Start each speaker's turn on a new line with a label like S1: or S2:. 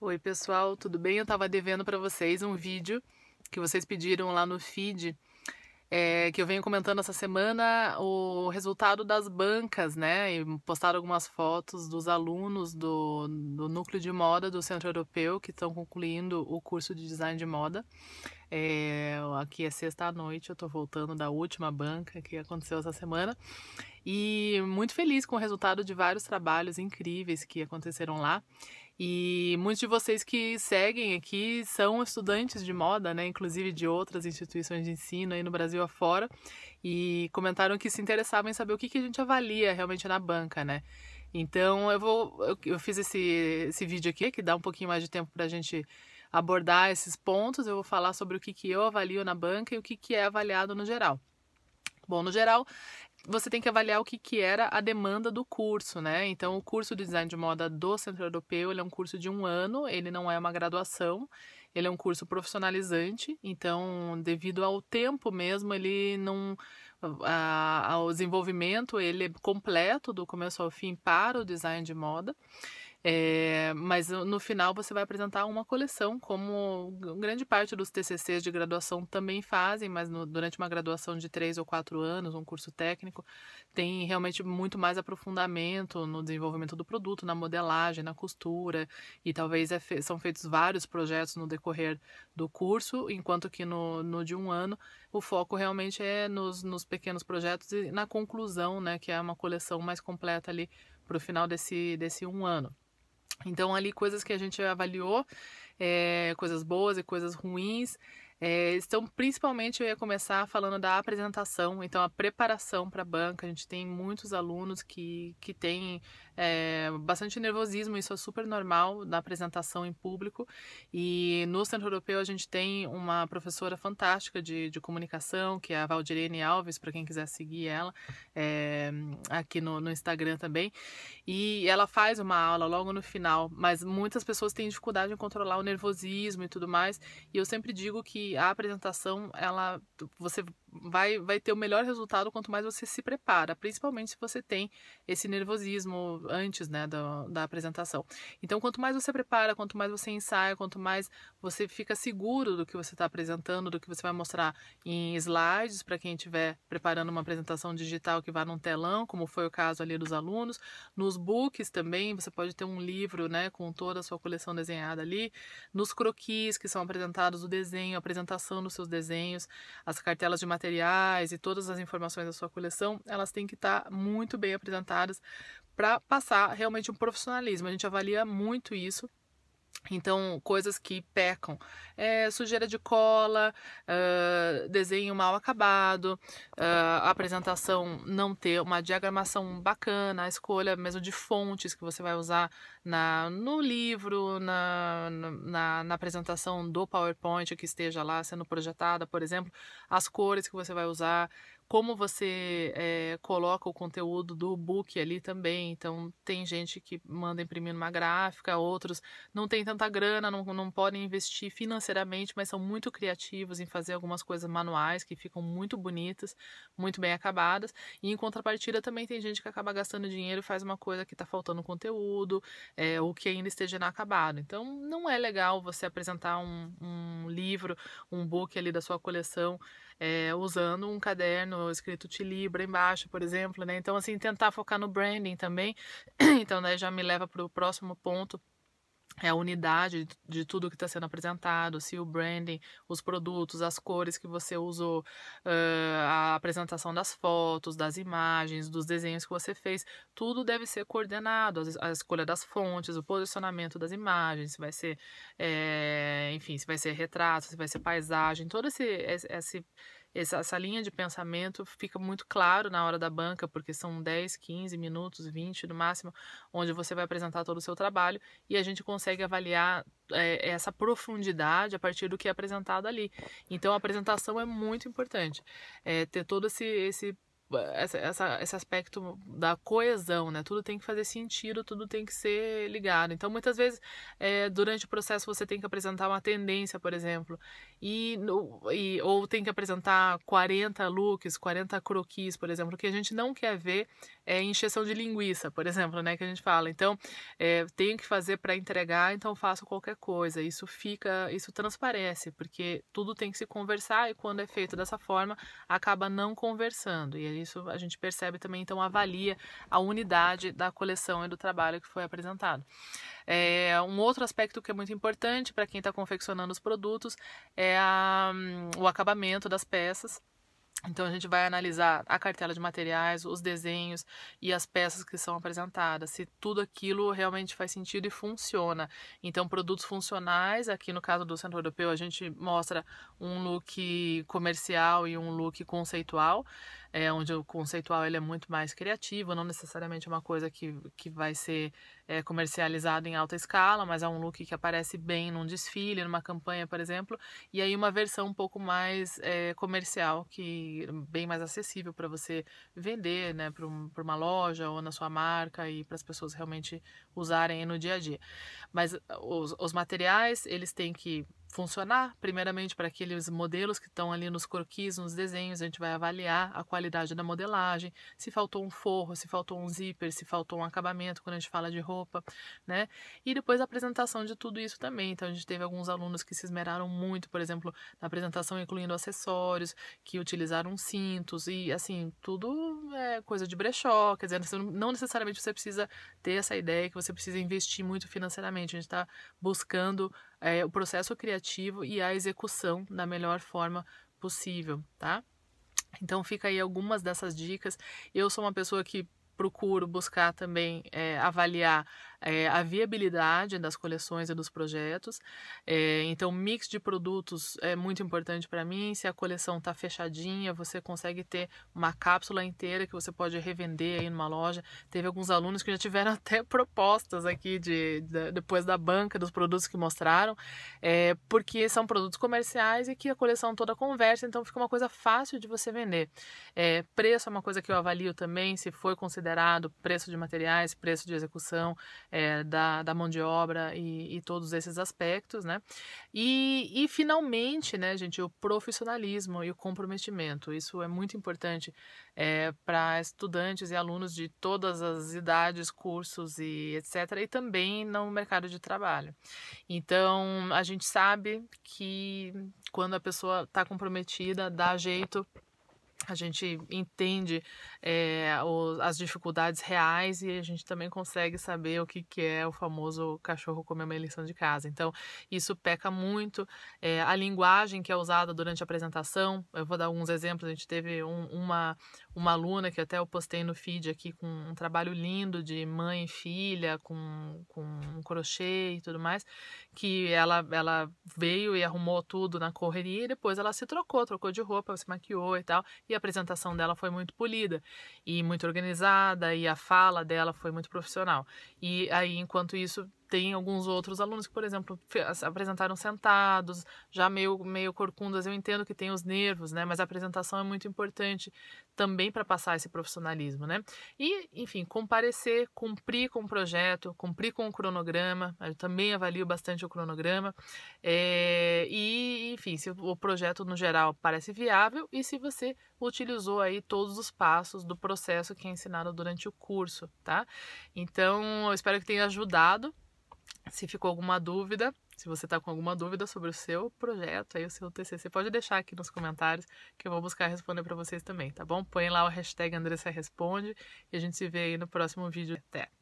S1: Oi, pessoal, tudo bem? Eu estava devendo para vocês um vídeo que vocês pediram lá no feed, é, que eu venho comentando essa semana o resultado das bancas, né? E postaram algumas fotos dos alunos do, do núcleo de moda do Centro Europeu que estão concluindo o curso de design de moda. É, aqui é sexta à noite, eu estou voltando da última banca que aconteceu essa semana. E muito feliz com o resultado de vários trabalhos incríveis que aconteceram lá. E muitos de vocês que seguem aqui são estudantes de moda, né, inclusive de outras instituições de ensino aí no Brasil afora, e comentaram que se interessavam em saber o que, que a gente avalia realmente na banca, né? Então eu vou, eu, eu fiz esse, esse vídeo aqui que dá um pouquinho mais de tempo para a gente abordar esses pontos. Eu vou falar sobre o que, que eu avalio na banca e o que, que é avaliado no geral. Bom, no geral, você tem que avaliar o que, que era a demanda do curso, né? Então, o curso de design de moda do Centro Europeu, ele é um curso de um ano, ele não é uma graduação, ele é um curso profissionalizante, então, devido ao tempo mesmo, ele não... A, ao desenvolvimento, ele é completo do começo ao fim para o design de moda. É, mas no final você vai apresentar uma coleção, como grande parte dos TCCs de graduação também fazem, mas no, durante uma graduação de três ou quatro anos, um curso técnico, tem realmente muito mais aprofundamento no desenvolvimento do produto, na modelagem, na costura, e talvez é fe são feitos vários projetos no decorrer do curso, enquanto que no, no de um ano o foco realmente é nos, nos pequenos projetos e na conclusão, né, que é uma coleção mais completa ali para o final desse, desse um ano. Então, ali, coisas que a gente avaliou, é, coisas boas e coisas ruins. É, estão principalmente, eu ia começar falando da apresentação, então a preparação para a banca. A gente tem muitos alunos que, que têm é, bastante nervosismo, isso é super normal na apresentação em público. E no Centro Europeu a gente tem uma professora fantástica de, de comunicação, que é a Valdirene Alves, para quem quiser seguir ela, é, aqui no, no Instagram também. E ela faz uma aula logo no final, mas muitas pessoas têm dificuldade em controlar o nervosismo e tudo mais. E eu sempre digo que a apresentação, ela, você vai, vai ter o melhor resultado quanto mais você se prepara, principalmente se você tem esse nervosismo antes né, da, da apresentação. Então, quanto mais você prepara, quanto mais você ensaia, quanto mais você fica seguro do que você está apresentando, do que você vai mostrar em slides, para quem estiver preparando uma apresentação digital que vá num telão, como foi o caso ali dos alunos. Nos books também, você pode ter um livro né, com toda a sua coleção desenhada ali. Nos croquis, que são apresentados o desenho, a apresentação dos seus desenhos, as cartelas de materiais e todas as informações da sua coleção, elas têm que estar tá muito bem apresentadas para passar realmente um profissionalismo. A gente avalia muito isso então, coisas que pecam. É, sujeira de cola, uh, desenho mal acabado, uh, apresentação não ter uma diagramação bacana, a escolha mesmo de fontes que você vai usar na, no livro, na, na, na apresentação do PowerPoint que esteja lá sendo projetada, por exemplo, as cores que você vai usar, como você é, coloca o conteúdo do book ali também. Então, tem gente que manda imprimir numa gráfica, outros não tem tanta grana, não, não podem investir financeiramente, mas são muito criativos em fazer algumas coisas manuais que ficam muito bonitas, muito bem acabadas. E em contrapartida, também tem gente que acaba gastando dinheiro e faz uma coisa que está faltando conteúdo, é, que ainda esteja inacabado. Então, não é legal você apresentar um, um livro, um book ali da sua coleção, é, usando um caderno escrito Te Libra embaixo, por exemplo, né? Então, assim, tentar focar no branding também. Então, né, já me leva para o próximo ponto é a unidade de tudo que está sendo apresentado, se o branding, os produtos, as cores que você usou, a apresentação das fotos, das imagens, dos desenhos que você fez, tudo deve ser coordenado, a escolha das fontes, o posicionamento das imagens, se vai ser, é, enfim, se vai ser retrato, se vai ser paisagem, todo esse, esse essa, essa linha de pensamento fica muito claro na hora da banca, porque são 10, 15 minutos, 20 no máximo, onde você vai apresentar todo o seu trabalho e a gente consegue avaliar é, essa profundidade a partir do que é apresentado ali. Então a apresentação é muito importante. É, ter todo esse, esse essa, esse aspecto da coesão, né? Tudo tem que fazer sentido, tudo tem que ser ligado. Então, muitas vezes, é, durante o processo, você tem que apresentar uma tendência, por exemplo, e, e, ou tem que apresentar 40 looks, 40 croquis, por exemplo. O que a gente não quer ver é, injeção de linguiça, por exemplo, né, que a gente fala. Então, é, tenho que fazer para entregar, então faço qualquer coisa. Isso fica, isso transparece, porque tudo tem que se conversar e quando é feito dessa forma, acaba não conversando. E isso a gente percebe também, então avalia a unidade da coleção e do trabalho que foi apresentado. É, um outro aspecto que é muito importante para quem está confeccionando os produtos é a, o acabamento das peças então a gente vai analisar a cartela de materiais, os desenhos e as peças que são apresentadas, se tudo aquilo realmente faz sentido e funciona. Então produtos funcionais, aqui no caso do Centro Europeu, a gente mostra um look comercial e um look conceitual é, onde o conceitual ele é muito mais criativo, não necessariamente é uma coisa que, que vai ser é, comercializado em alta escala, mas é um look que aparece bem num desfile, numa campanha, por exemplo, e aí uma versão um pouco mais é, comercial, que bem mais acessível para você vender né, para uma loja ou na sua marca e para as pessoas realmente usarem no dia a dia. Mas os, os materiais, eles têm que funcionar, primeiramente para aqueles modelos que estão ali nos croquis, nos desenhos, a gente vai avaliar a qualidade da modelagem, se faltou um forro, se faltou um zíper, se faltou um acabamento quando a gente fala de roupa, né? E depois a apresentação de tudo isso também. Então a gente teve alguns alunos que se esmeraram muito, por exemplo, na apresentação incluindo acessórios, que utilizaram cintos e assim, tudo é coisa de brechó, quer dizer, não necessariamente você precisa ter essa ideia que você precisa investir muito financeiramente. A gente está buscando é, o processo criativo e a execução da melhor forma possível, tá? Então fica aí algumas dessas dicas. Eu sou uma pessoa que procuro buscar também é, avaliar é, a viabilidade das coleções e dos projetos. É, então, mix de produtos é muito importante para mim. Se a coleção está fechadinha, você consegue ter uma cápsula inteira que você pode revender aí numa loja. Teve alguns alunos que já tiveram até propostas aqui de, de depois da banca dos produtos que mostraram, é, porque são produtos comerciais e que a coleção toda conversa, então fica uma coisa fácil de você vender. É, preço é uma coisa que eu avalio também, se foi considerado preço de materiais, preço de execução, é, da, da mão de obra e, e todos esses aspectos, né? E, e, finalmente, né, gente, o profissionalismo e o comprometimento. Isso é muito importante é, para estudantes e alunos de todas as idades, cursos e etc. E também no mercado de trabalho. Então, a gente sabe que quando a pessoa está comprometida, dá jeito a gente entende é, o, as dificuldades reais e a gente também consegue saber o que, que é o famoso cachorro comer uma lição de casa. Então, isso peca muito. É, a linguagem que é usada durante a apresentação, eu vou dar alguns exemplos. A gente teve um, uma, uma aluna que até eu postei no feed aqui com um trabalho lindo de mãe e filha, com, com um crochê e tudo mais, que ela, ela veio e arrumou tudo na correria e depois ela se trocou, trocou de roupa, se maquiou e tal. E apresentação dela foi muito polida e muito organizada e a fala dela foi muito profissional. E aí, enquanto isso, tem alguns outros alunos que, por exemplo, apresentaram sentados, já meio, meio corcundas. Eu entendo que tem os nervos, né? Mas a apresentação é muito importante também para passar esse profissionalismo, né? E, enfim, comparecer, cumprir com o projeto, cumprir com o cronograma. Eu também avalio bastante o cronograma. É, e, enfim, se o projeto no geral parece viável e se você utilizou aí todos os passos do processo que é ensinado durante o curso, tá? Então, eu espero que tenha ajudado se ficou alguma dúvida, se você está com alguma dúvida sobre o seu projeto, aí o seu TCC, pode deixar aqui nos comentários que eu vou buscar responder para vocês também, tá bom? Põe lá o hashtag Andressa Responde e a gente se vê aí no próximo vídeo. Até!